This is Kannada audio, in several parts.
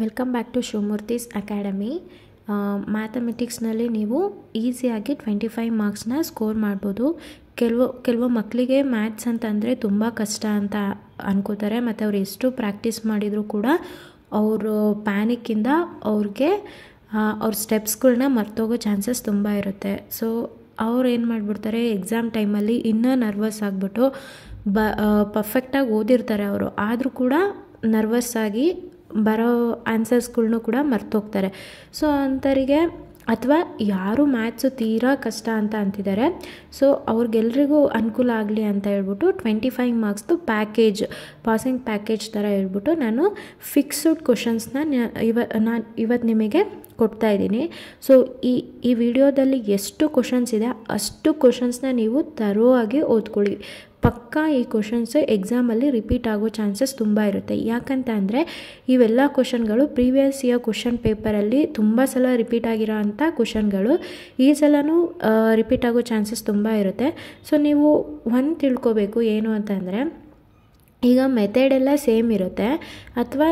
welcome back to Shivamurthy's academy ಮ್ಯಾಥಮೆಟಿಕ್ಸ್ನಲ್ಲಿ ನೀವು ಈಸಿಯಾಗಿ ಟ್ವೆಂಟಿ ಫೈವ್ ಮಾರ್ಕ್ಸ್ನ ಸ್ಕೋರ್ ಮಾಡ್ಬೋದು ಕೆಲವು ಕೆಲವು ಮಕ್ಕಳಿಗೆ ಮ್ಯಾಥ್ಸ್ ಅಂತಂದರೆ ತುಂಬ ಕಷ್ಟ ಅಂತ ಅನ್ಕೋತಾರೆ ಮತ್ತು ಅವ್ರು ಎಷ್ಟು ಪ್ರಾಕ್ಟೀಸ್ ಮಾಡಿದರೂ ಕೂಡ ಅವರು ಪ್ಯಾನಿಕ್ಕಿಂದ ಅವ್ರಿಗೆ ಅವ್ರ ಸ್ಟೆಪ್ಸ್ಗಳನ್ನ ಮರ್ತೋಗೋ ಚಾನ್ಸಸ್ ತುಂಬ ಇರುತ್ತೆ ಸೊ ಅವ್ರು ಏನು ಮಾಡಿಬಿಡ್ತಾರೆ ಎಕ್ಸಾಮ್ ಟೈಮಲ್ಲಿ ಇನ್ನೂ ನರ್ವಸ್ ಆಗಿಬಿಟ್ಟು ಬ ಪರ್ಫೆಕ್ಟಾಗಿ ಓದಿರ್ತಾರೆ ಅವರು ಆದರೂ ಕೂಡ ನರ್ವಸ್ ಆಗಿ ಬರೋ ಆನ್ಸರ್ಸ್ಗಳ್ನು ಕೂಡ ಮರ್ತೋಗ್ತಾರೆ ಸೊ ಅಂಥವರಿಗೆ ಅಥವಾ ಯಾರು ಮ್ಯಾಥ್ಸು ತೀರಾ ಕಷ್ಟ ಅಂತ ಅಂತಿದ್ದಾರೆ ಸೊ ಅವ್ರಿಗೆಲ್ರಿಗೂ ಅನುಕೂಲ ಆಗಲಿ ಅಂತ ಹೇಳ್ಬಿಟ್ಟು ಟ್ವೆಂಟಿ ಫೈವ್ ಮಾರ್ಕ್ಸ್ದು ಪ್ಯಾಕೇಜ್ ಪಾಸಿಂಗ್ ಪ್ಯಾಕೇಜ್ ಥರ ಹೇಳ್ಬಿಟ್ಟು ನಾನು ಫಿಕ್ಸ್ಡ್ ಕ್ವಶನ್ಸ್ನ ಇವ ನಾನು ಇವತ್ತು ನಿಮಗೆ ಕೊಡ್ತಾ ಇದ್ದೀನಿ ಸೊ ಈ ಈ ವಿಡಿಯೋದಲ್ಲಿ ಎಷ್ಟು ಕ್ವಶನ್ಸ್ ಇದೆ ಅಷ್ಟು ಕ್ವಶನ್ಸ್ನ ನೀವು ತರೋ ಆಗಿ ಓದ್ಕೊಳ್ಳಿ ಪಕ್ಕಾ ಈ ಕ್ವಶನ್ಸ್ ಎಕ್ಸಾಮಲ್ಲಿ ರಿಪೀಟ್ ಆಗೋ ಚಾನ್ಸಸ್ ತುಂಬ ಇರುತ್ತೆ ಯಾಕಂತ ಅಂದರೆ ಇವೆಲ್ಲ ಕ್ವಶನ್ಗಳು ಪ್ರೀವಿಯಸ್ ಇಯರ್ ಕ್ವಶನ್ ಪೇಪರಲ್ಲಿ ತುಂಬ ಸಲ ರಿಪೀಟ್ ಆಗಿರೋ ಅಂಥ ಕ್ವಶನ್ಗಳು ಈ ಸಲನೂ ರಿಪೀಟ್ ಆಗೋ ಚಾನ್ಸಸ್ ತುಂಬ ಇರುತ್ತೆ ಸೊ ನೀವು ಒಂದು ತಿಳ್ಕೊಬೇಕು ಏನು ಅಂತಂದರೆ ಈಗ ಮೆಥಡೆಲ್ಲ ಸೇಮ್ ಇರುತ್ತೆ ಅಥವಾ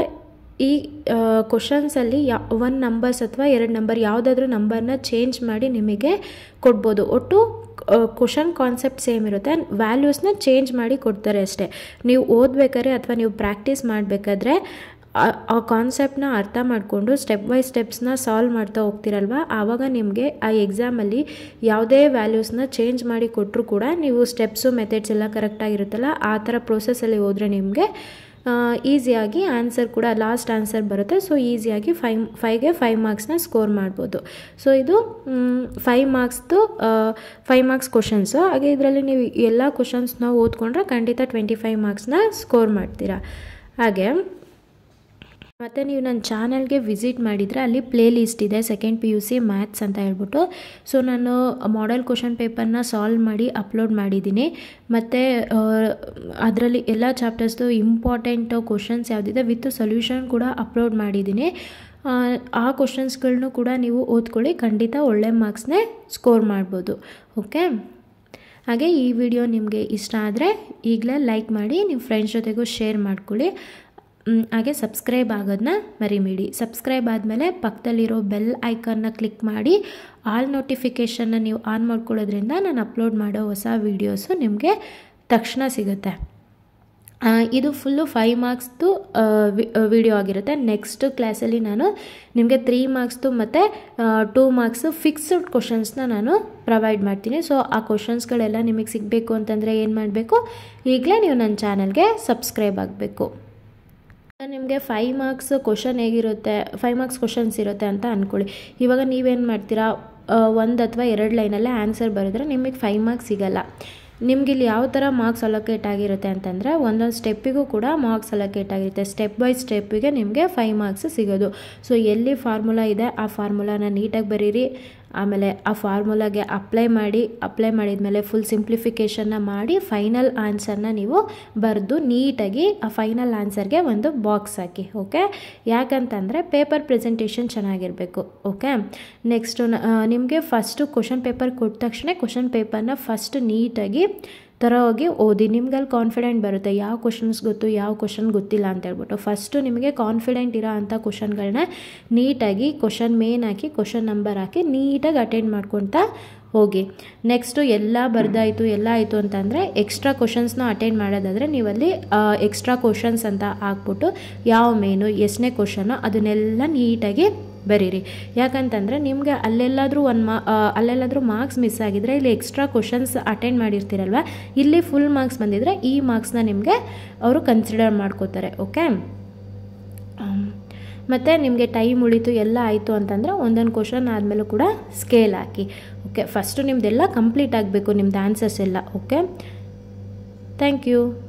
ಈ ಕ್ವಶನ್ಸಲ್ಲಿ ಯಾ ಒನ್ ನಂಬರ್ಸ್ ಅಥವಾ ಎರಡು ನಂಬರ್ ಯಾವುದಾದ್ರೂ ನಂಬರ್ನ ಚೇಂಜ್ ಮಾಡಿ ನಿಮಗೆ ಕೊಡ್ಬೋದು ಒಟ್ಟು ಕ್ವಶನ್ ಕಾನ್ಸೆಪ್ಟ್ ಸೇಮ್ ಇರುತ್ತೆ ವ್ಯಾಲ್ಯೂಸ್ನ ಚೇಂಜ್ ಮಾಡಿ ಕೊಡ್ತಾರೆ ಅಷ್ಟೇ ನೀವು ಓದಬೇಕಾದ್ರೆ ಅಥವಾ ನೀವು ಪ್ರಾಕ್ಟೀಸ್ ಮಾಡಬೇಕಾದ್ರೆ ಆ ಕಾನ್ಸೆಪ್ಟನ್ನ ಅರ್ಥ ಮಾಡಿಕೊಂಡು ಸ್ಟೆಪ್ ಬೈ ಸ್ಟೆಪ್ಸ್ನ ಸಾಲ್ವ್ ಮಾಡ್ತಾ ಹೋಗ್ತಿರಲ್ವ ಆವಾಗ ನಿಮಗೆ ಆ ಎಕ್ಸಾಮಲ್ಲಿ ಯಾವುದೇ ವ್ಯಾಲ್ಯೂಸ್ನ ಚೇಂಜ್ ಮಾಡಿ ಕೊಟ್ಟರು ಕೂಡ ನೀವು ಸ್ಟೆಪ್ಸು ಮೆಥಡ್ಸ್ ಎಲ್ಲ ಕರೆಕ್ಟಾಗಿರುತ್ತಲ್ಲ ಆ ಥರ ಪ್ರೋಸೆಸಲ್ಲಿ ಹೋದರೆ ನಿಮಗೆ ಈಸಿಯಾಗಿ ಆನ್ಸರ್ ಕೂಡ ಲಾಸ್ಟ್ ಆನ್ಸರ್ ಬರುತ್ತೆ ಸೊ ಈಸಿಯಾಗಿ ಫೈವ್ ಫೈವ್ಗೆ ಫೈವ್ ಮಾರ್ಕ್ಸ್ನ ಸ್ಕೋರ್ ಮಾಡ್ಬೋದು ಸೊ ಇದು ಫೈವ್ ಮಾರ್ಕ್ಸ್ದು ಫೈವ್ ಮಾರ್ಕ್ಸ್ ಕ್ವಶನ್ಸು ಹಾಗೆ ಇದರಲ್ಲಿ ನೀವು ಎಲ್ಲ ಕ್ವಶನ್ಸ್ನ ಓದ್ಕೊಂಡ್ರೆ ಖಂಡಿತ ಟ್ವೆಂಟಿ ಫೈವ್ ಮಾರ್ಕ್ಸ್ನ ಸ್ಕೋರ್ ಮಾಡ್ತೀರಾ ಹಾಗೆ ಮತ್ತು ನೀವು ನನ್ನ ಚಾನಲ್ಗೆ ವಿಸಿಟ್ ಮಾಡಿದರೆ ಅಲ್ಲಿ ಪ್ಲೇ ಲಿಸ್ಟ್ ಇದೆ second P U C maths ಅಂತ ಹೇಳ್ಬಿಟ್ಟು ಸೊ ನಾನು ಮಾಡೆಲ್ ಕ್ವಶನ್ ಪೇಪರ್ನ ಸಾಲ್ವ್ ಮಾಡಿ ಅಪ್ಲೋಡ್ ಮಾಡಿದ್ದೀನಿ ಮತ್ತು ಅದರಲ್ಲಿ ಎಲ್ಲ ಚಾಪ್ಟರ್ಸ್ದು ಇಂಪಾರ್ಟೆಂಟ್ ಕ್ವಶನ್ಸ್ ಯಾವುದಿದೆ ವಿತ್ ಸೊಲ್ಯೂಷನ್ ಕೂಡ ಅಪ್ಲೋಡ್ ಮಾಡಿದ್ದೀನಿ ಆ ಕ್ವಶನ್ಸ್ಗಳನ್ನೂ ಕೂಡ ನೀವು ಓದ್ಕೊಳ್ಳಿ ಖಂಡಿತ ಒಳ್ಳೆ ಮಾರ್ಕ್ಸ್ನೇ ಸ್ಕೋರ್ ಮಾಡ್ಬೋದು ಓಕೆ ಹಾಗೆ ಈ ವಿಡಿಯೋ ನಿಮಗೆ ಇಷ್ಟ ಆದರೆ ಈಗಲೇ ಲೈಕ್ ಮಾಡಿ ನಿಮ್ಮ ಫ್ರೆಂಡ್ಸ್ ಜೊತೆಗೂ ಶೇರ್ ಮಾಡ್ಕೊಳ್ಳಿ ಹಾಗೆ ಸಬ್ಸ್ಕ್ರೈಬ್ ಆಗೋದನ್ನ ಮರಿಬೇಡಿ ಸಬ್ಸ್ಕ್ರೈಬ್ ಆದಮೇಲೆ ಪಕ್ಕದಲ್ಲಿರೋ ಬೆಲ್ ಐಕನ್ನ ಕ್ಲಿಕ್ ಮಾಡಿ ಆಲ್ ನೋಟಿಫಿಕೇಷನ್ನ ನೀವು ಆನ್ ಮಾಡ್ಕೊಳ್ಳೋದ್ರಿಂದ ನಾನು ಅಪ್ಲೋಡ್ ಮಾಡೋ ಹೊಸ ವೀಡಿಯೋಸು ನಿಮಗೆ ತಕ್ಷಣ ಸಿಗುತ್ತೆ ಇದು ಫುಲ್ಲು ಫೈವ್ ಮಾರ್ಕ್ಸ್ದು ವಿಡಿಯೋ ಆಗಿರುತ್ತೆ ನೆಕ್ಸ್ಟ್ ಕ್ಲಾಸಲ್ಲಿ ನಾನು ನಿಮಗೆ ತ್ರೀ ಮಾರ್ಕ್ಸ್ದು ಮತ್ತು ಟೂ ಮಾರ್ಕ್ಸು ಫಿಕ್ಸ್ಡ್ ಕ್ವಶನ್ಸ್ನ ನಾನು ಪ್ರೊವೈಡ್ ಮಾಡ್ತೀನಿ ಸೊ ಆ ಕ್ವಶನ್ಸ್ಗಳೆಲ್ಲ ನಿಮಗೆ ಸಿಗಬೇಕು ಅಂತಂದರೆ ಏನು ಮಾಡಬೇಕು ಈಗಲೇ ನೀವು ನನ್ನ ಚಾನಲ್ಗೆ ಸಬ್ಸ್ಕ್ರೈಬ್ ಆಗಬೇಕು ನಿಮಗೆ ಫೈವ್ ಮಾರ್ಕ್ಸ್ ಕ್ವಶನ್ ಹೇಗಿರುತ್ತೆ ಫೈವ್ ಮಾರ್ಕ್ಸ್ ಕ್ವಶನ್ಸ್ ಇರುತ್ತೆ ಅಂತ ಅಂದ್ಕೊಳ್ಳಿ ಇವಾಗ ನೀವೇನು ಮಾಡ್ತೀರಾ ಒಂದು ಅಥವಾ ಎರಡು ಲೈನಲ್ಲೇ ಆನ್ಸರ್ ಬರೆದ್ರೆ ನಿಮಗೆ ಫೈವ್ ಮಾರ್ಕ್ಸ್ ಸಿಗಲ್ಲ ನಿಮ್ಗೆ ಇಲ್ಲಿ ಯಾವ ಥರ ಮಾರ್ಕ್ಸ್ ಅಲೋಕೇಟ್ ಆಗಿರುತ್ತೆ ಅಂತಂದರೆ ಒಂದೊಂದು ಸ್ಟೆಪ್ಪಿಗೂ ಕೂಡ ಮಾರ್ಕ್ಸ್ ಅಲೋಕೇಟ್ ಆಗಿರುತ್ತೆ ಸ್ಟೆಪ್ ಬೈ ಸ್ಟೆಪ್ಪಿಗೆ ನಿಮಗೆ ಫೈವ್ ಮಾರ್ಕ್ಸ್ ಸಿಗೋದು ಸೊ ಎಲ್ಲಿ ಫಾರ್ಮುಲಾ ಇದೆ ಆ ಫಾರ್ಮುಲಾನ ನೀಟಾಗಿ ಬರೀರಿ ಆಮೇಲೆ ಆ ಫಾರ್ಮುಲಾಗೆ ಅಪ್ಲೈ ಮಾಡಿ ಅಪ್ಲೈ ಮಾಡಿದ ಮೇಲೆ ಫುಲ್ ಸಿಂಪ್ಲಿಫಿಕೇಷನ್ನ ಮಾಡಿ ಫೈನಲ್ ಆನ್ಸರ್ನ ನೀವು ಬರೆದು ನೀಟಾಗಿ ಆ ಫೈನಲ್ ಆನ್ಸರ್ಗೆ ಒಂದು ಬಾಕ್ಸ್ ಹಾಕಿ ಓಕೆ ಯಾಕಂತಂದರೆ ಪೇಪರ್ ಪ್ರೆಸೆಂಟೇಷನ್ ಚೆನ್ನಾಗಿರಬೇಕು ಓಕೆ ನೆಕ್ಸ್ಟು ನಿಮಗೆ ಫಸ್ಟು ಕ್ವಶನ್ ಪೇಪರ್ ಕೊಟ್ಟ ತಕ್ಷಣ ಕ್ವಶನ್ ಪೇಪರ್ನ ಫಸ್ಟ್ ನೀಟಾಗಿ ಥರ ಹೋಗಿ ಓದಿ ನಿಮ್ಗೆ ಅಲ್ಲಿ ಕಾನ್ಫಿಡೆಂಟ್ ಬರುತ್ತೆ ಯಾವ ಕ್ವಶನ್ಸ್ ಗೊತ್ತು ಯಾವ ಕ್ವಶನ್ ಗೊತ್ತಿಲ್ಲ ಅಂತ ಹೇಳ್ಬಿಟ್ಟು ಫಸ್ಟು ನಿಮಗೆ ಕಾನ್ಫಿಡೆಂಟ್ ಇರೋ ಅಂಥ ಕ್ವಶನ್ಗಳನ್ನ ನೀಟಾಗಿ ಕ್ವಶನ್ ಮೇನ್ ಹಾಕಿ ಕ್ವಶನ್ ನಂಬರ್ ಹಾಕಿ ನೀಟಾಗಿ ಅಟೆಂಡ್ ಮಾಡ್ಕೊತಾ ಹೋಗಿ ನೆಕ್ಸ್ಟು ಎಲ್ಲ ಬರ್ದಾಯಿತು ಎಲ್ಲ ಆಯಿತು ಅಂತಂದರೆ ಎಕ್ಸ್ಟ್ರಾ ಕ್ವಶನ್ಸ್ನ ಅಟೆಂಡ್ ಮಾಡೋದಾದರೆ ನೀವಲ್ಲಿ ಎಕ್ಸ್ಟ್ರಾ ಕ್ವಶನ್ಸ್ ಅಂತ ಹಾಕ್ಬಿಟ್ಟು ಯಾವ ಮೇನು ಎಷ್ಟನೇ ಕ್ವಶನು ಅದನ್ನೆಲ್ಲ ನೀಟಾಗಿ ಬರೀರಿ ಯಾಕಂತಂದರೆ ನಿಮಗೆ ಅಲ್ಲೆಲ್ಲಾದರೂ ಒಂದು ಮಾ ಅಲ್ಲೆಲ್ಲಾದರೂ ಮಾರ್ಕ್ಸ್ ಮಿಸ್ ಆಗಿದ್ರೆ ಇಲ್ಲಿ ಎಕ್ಸ್ಟ್ರಾ ಕ್ವಶನ್ಸ್ ಅಟೆಂಡ್ ಮಾಡಿರ್ತೀರಲ್ವ ಇಲ್ಲಿ ಫುಲ್ ಮಾರ್ಕ್ಸ್ ಬಂದಿದ್ರೆ ಈ ಮಾರ್ಕ್ಸ್ನ ನಿಮಗೆ ಅವರು ಕನ್ಸಿಡರ್ ಮಾಡ್ಕೋತಾರೆ ಓಕೆ ಮತ್ತು ನಿಮಗೆ ಟೈಮ್ ಉಳಿತು ಎಲ್ಲ ಆಯಿತು ಅಂತಂದರೆ ಒಂದೊಂದು ಕ್ವಶನ್ ಆದಮೇಲೂ ಕೂಡ ಸ್ಕೇಲ್ ಹಾಕಿ ಓಕೆ ಫಸ್ಟು ನಿಮ್ಮದೆಲ್ಲ ಕಂಪ್ಲೀಟ್ ಆಗಬೇಕು ನಿಮ್ಮದು ಆನ್ಸರ್ಸ್ ಎಲ್ಲ ಓಕೆ ಥ್ಯಾಂಕ್ ಯು